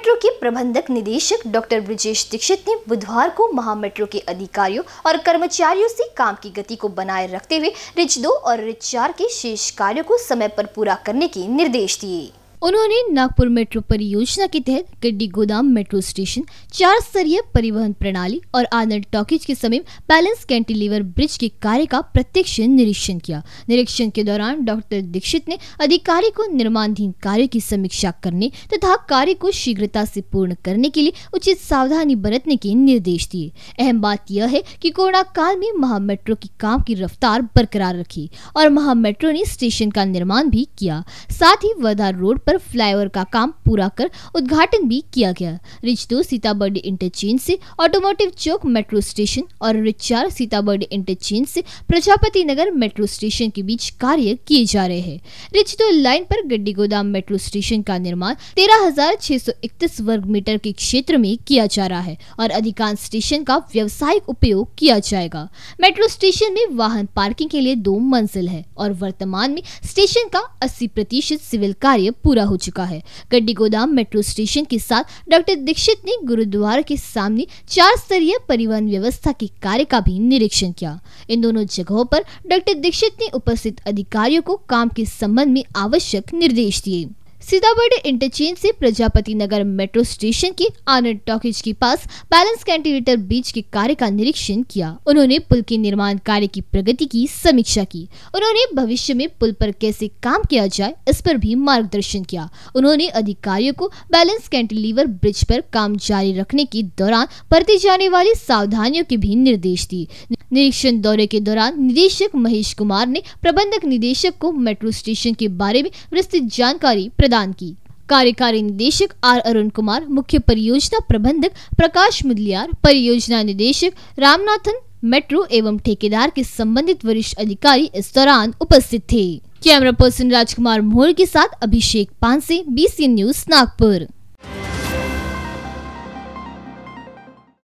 metro के प्रबंधक निदेशक डॉक्टर ब्रजेश दीक्षित ने बुधवार को महा मेट्रो के अधिकारियों और कर्मचारियों से काम की गति को बनाए रखते हुए रिच दो और रिच चार के शेष कार्यों को समय पर पूरा करने के निर्देश दिए उन्होंने नागपुर मेट्रो परियोजना के तहत गड्डी गोदाम मेट्रो स्टेशन चार स्तरीय परिवहन प्रणाली और आनंद टॉकीज के समीप बैलेंस कैंटिलीवर ब्रिज के कार्य का प्रत्यक्ष निरीक्षण किया निरीक्षण के दौरान डॉक्टर दीक्षित ने अधिकारी को निर्माणधीन कार्य की समीक्षा करने तथा कार्य को शीघ्रता से पूर्ण करने के लिए उचित सावधानी बरतने के निर्देश दिए अहम बात यह है कि कोरोना काल में महा मेट्रो की काम की रफ्तार बरकरार रखी और महा मेट्रो ने स्टेशन का निर्माण भी किया साथ ही वर्धा रोड पर फ्लाईओवर का काम पूरा कर उद्घाटन भी किया गया दो सीताबर्डी इंटरचेंज से ऑटोमोटिव चौक मेट्रो स्टेशन और चार सीताबर्डी इंटरचेंज से प्रजापति नगर मेट्रो स्टेशन के बीच कार्य किए जा रहे हैं दो लाइन पर गड्डी गोदाम मेट्रो स्टेशन का निर्माण तेरह वर्ग मीटर के क्षेत्र में किया जा रहा है और अधिकांश स्टेशन का व्यावसायिक उपयोग किया जाएगा मेट्रो स्टेशन में वाहन पार्किंग के लिए दो मंजिल है और वर्तमान में स्टेशन का अस्सी प्रतिशत सिविल कार्य पूरा पूरा हो चुका है गड्डी गोदाम मेट्रो स्टेशन के साथ डॉक्टर दीक्षित ने गुरुद्वारा के सामने चार स्तरीय परिवहन व्यवस्था के कार्य का भी निरीक्षण किया इन दोनों जगहों पर डॉक्टर दीक्षित ने उपस्थित अधिकारियों को काम के संबंध में आवश्यक निर्देश दिए सीतामढ़ी इंटरचेंज से प्रजापति नगर मेट्रो स्टेशन के आनंद टॉकेज के पास बैलेंस कैंटिलेटर बीच के कार्य का निरीक्षण किया उन्होंने पुल के निर्माण कार्य की प्रगति की समीक्षा की उन्होंने भविष्य में पुल पर कैसे काम किया जाए इस पर भी मार्गदर्शन किया उन्होंने अधिकारियों को बैलेंस कैंटिलीवर ब्रिज पर काम जारी रखने के दौरान बरती जाने वाली सावधानियों के भी निर्देश दिए निरीक्षण दौरे के दौरान निदेशक महेश कुमार ने प्रबंधक निदेशक को मेट्रो स्टेशन के बारे में विस्तृत जानकारी प्रदान की कार्यकारी निदेशक आर अरुण कुमार मुख्य परियोजना प्रबंधक प्रकाश मुदलियार परियोजना निदेशक रामनाथन मेट्रो एवं ठेकेदार के संबंधित वरिष्ठ अधिकारी इस दौरान उपस्थित थे कैमरा पर्सन राजकुमार मोहर के साथ अभिषेक पांसे बीसी न्यूज नागपुर